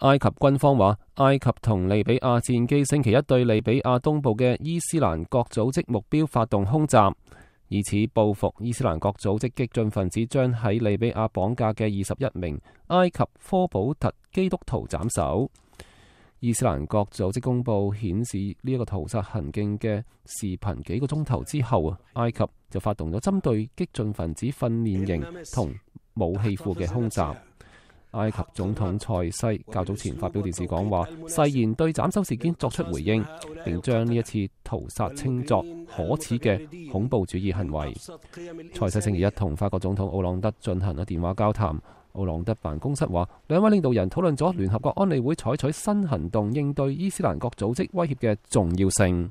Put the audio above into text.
埃及军方话，埃及同利比亚战机星期一对利比亚东部嘅伊斯兰国组织目标发动空袭，以此报复伊斯兰国组织激进分子将喺利比亚绑架嘅二十一名埃及科普特基督徒斩首。伊斯兰国组织公布显示呢一个屠杀行径嘅视频几个钟头之后啊，埃及就发动咗针对激进分子训练营同武器库嘅空袭。埃及总统塞西较早前发表电视讲话，誓言对斩首事件作出回应，并将呢一次屠杀称作可耻嘅恐怖主义行为。塞西星期一同法国总统奥朗德进行咗电话交谈，奥朗德办公室话，两位领导人讨论咗联合国安理会采取新行动应对伊斯兰国组织威胁嘅重要性。